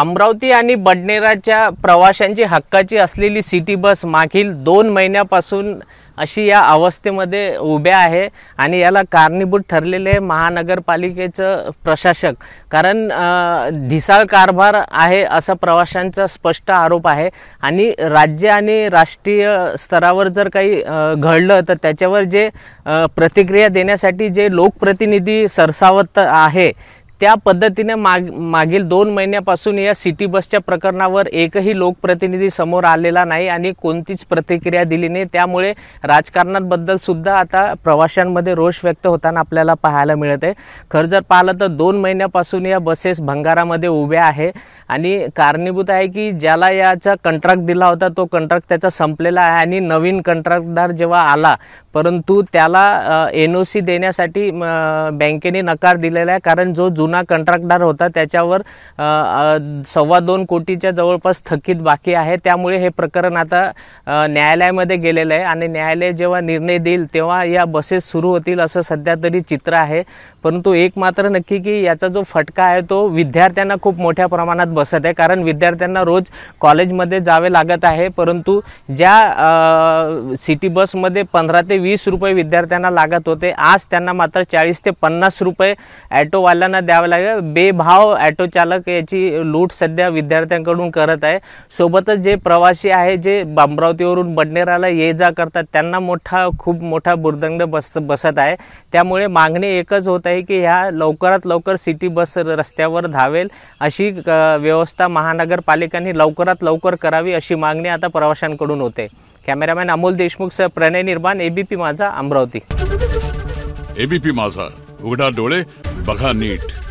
अमरावती आणि बडनेराच्या प्रवाशांची हक्काची असलेली सिटी बस मागील दोन महिन्यापासून अशी या अवस्थेमध्ये उभ्या आहे आणि याला कारणीभूत ठरलेले महानगरपालिकेचं प्रशासक कारण ढिसाळ कारभार आहे असा प्रवाशांचा स्पष्ट आरोप आहे आणि राज्य आणि राष्ट्रीय स्तरावर जर काही घडलं तर त्याच्यावर जे प्रतिक्रिया देण्यासाठी जे लोकप्रतिनिधी सरसावत आहे त्या पद्धतीने माग मागील दोन महिन्यापासून या सिटी बसच्या प्रकरणावर एकही लोकप्रतिनिधी समोर आलेला नाही आणि कोणतीच प्रतिक्रिया दिली नाही त्यामुळे राजकारणाबद्दल सुद्धा आता प्रवाशांमध्ये रोष व्यक्त होताना आपल्याला पाहायला मिळत आहे खरं जर पाहिलं तर दोन महिन्यापासून या बसेस भंगारामध्ये उभ्या आहे आणि कारणीभूत आहे की ज्याला याचा कंट्रॅक्ट दिला होता तो कंट्रॅक्ट त्याचा संपलेला आहे आणि नवीन कॉन्ट्रॅक्टदार जेव्हा आला परंतु त्याला एन ओ सी देण्यासाठी बँकेने नकार दिलेला आहे कारण जो जुना जुना कंत्राटदार होता त्याच्यावर सव्वा दोन कोटीच्या जवळपास थकीत बाकी आहे त्यामुळे हे प्रकरण आता न्यायालयामध्ये गेलेलं आहे आणि न्यायालय जेव्हा निर्णय देईल तेव्हा या बसेस सुरू होतील असं सध्या तरी चित्र आहे परंतु एक मात्र नक्की की याचा जो फटका आहे तो विद्यार्थ्यांना खूप मोठ्या प्रमाणात बसत आहे कारण विद्यार्थ्यांना रोज कॉलेजमध्ये जावे लागत आहे परंतु ज्या सिटी बसमध्ये पंधरा ते वीस रुपये विद्यार्थ्यांना लागत होते आज त्यांना मात्र चाळीस ते पन्नास रुपये ॲटोवाल्यांना द्यावं लागेल बेभाव ऑटो चालक याची लूट सध्या विद्यार्थ्यांकडून करत आहे सोबतच जे प्रवासी आहे जे अमरावतीवरून बडनेराला ये जा करतात त्यांना मोठा खूप मोठा बुर्दंग बस बसत आहे त्यामुळे मागणी एकच होत आहे की ह्या लवकरात लवकर सिटी बस रस्त्यावर धावेल अशी व्यवस्था महानगरपालिकांनी लवकरात लवकर करावी अशी मागणी आता प्रवाशांकडून होते कॅमेरामॅन अमोल देशमुख सर प्रणय निर्माण एबीपी माझा अमरावती एबीपी माझा उघडा डोळे बघा नीट